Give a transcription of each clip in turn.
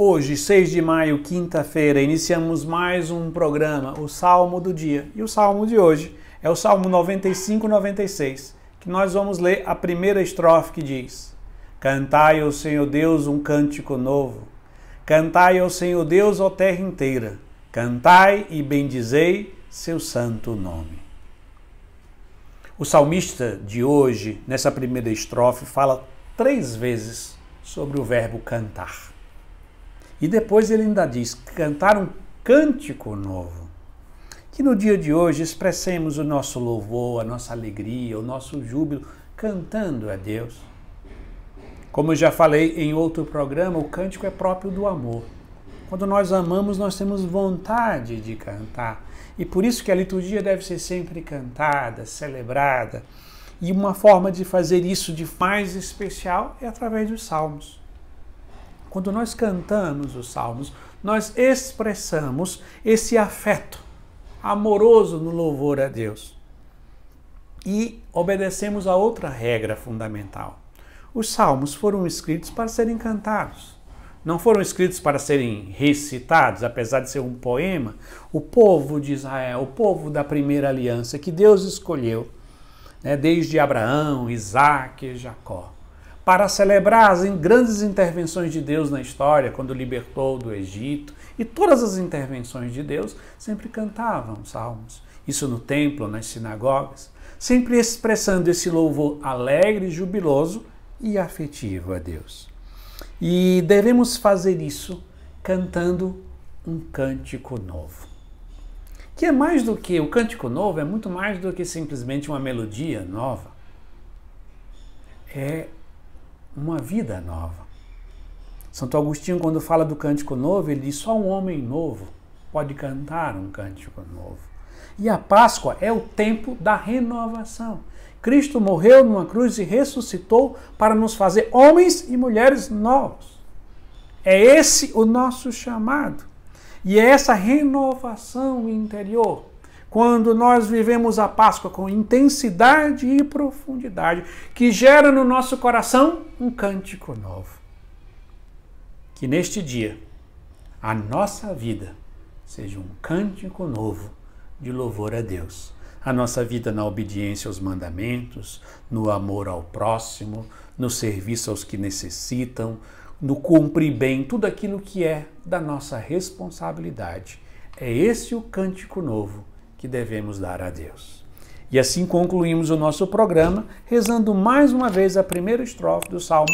Hoje, 6 de maio, quinta-feira, iniciamos mais um programa, o Salmo do Dia. E o salmo de hoje é o Salmo 95-96, que nós vamos ler a primeira estrofe que diz: Cantai ao Senhor Deus um cântico novo. Cantai ao Senhor Deus, ó terra inteira. Cantai e bendizei seu santo nome. O salmista de hoje, nessa primeira estrofe, fala três vezes sobre o verbo cantar. E depois ele ainda diz: cantar um cântico novo. Que no dia de hoje expressemos o nosso louvor, a nossa alegria, o nosso júbilo, cantando a Deus. Como eu já falei em outro programa, o cântico é próprio do amor. Quando nós amamos, nós temos vontade de cantar. E por isso que a liturgia deve ser sempre cantada, celebrada. E uma forma de fazer isso de mais especial é através dos salmos. Quando nós cantamos os salmos, nós expressamos esse afeto amoroso no louvor a Deus. E obedecemos a outra regra fundamental. Os salmos foram escritos para serem cantados. Não foram escritos para serem recitados, apesar de ser um poema. O povo de Israel, o povo da primeira aliança que Deus escolheu, né, desde Abraão, Isaac e Jacó para celebrar as grandes intervenções de Deus na história, quando libertou do Egito, e todas as intervenções de Deus sempre cantavam salmos. Isso no templo, nas sinagogas, sempre expressando esse louvor alegre, jubiloso e afetivo a Deus. E devemos fazer isso cantando um cântico novo. Que é mais do que o cântico novo, é muito mais do que simplesmente uma melodia nova. É uma vida nova. Santo Agostinho, quando fala do cântico novo, ele diz: só um homem novo pode cantar um cântico novo. E a Páscoa é o tempo da renovação. Cristo morreu numa cruz e ressuscitou para nos fazer homens e mulheres novos. É esse o nosso chamado. E é essa renovação interior quando nós vivemos a Páscoa com intensidade e profundidade, que gera no nosso coração um cântico novo. Que neste dia a nossa vida seja um cântico novo de louvor a Deus. A nossa vida na obediência aos mandamentos, no amor ao próximo, no serviço aos que necessitam, no cumprir bem tudo aquilo que é da nossa responsabilidade. É esse o cântico novo que devemos dar a Deus. E assim concluímos o nosso programa, rezando mais uma vez a primeira estrofe do Salmo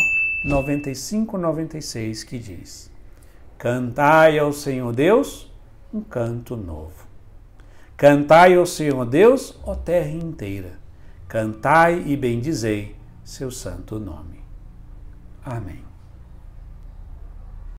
95-96, que diz: Cantai ao Senhor Deus um canto novo. Cantai ao Senhor Deus, ó terra inteira. Cantai e bendizei seu santo nome. Amém.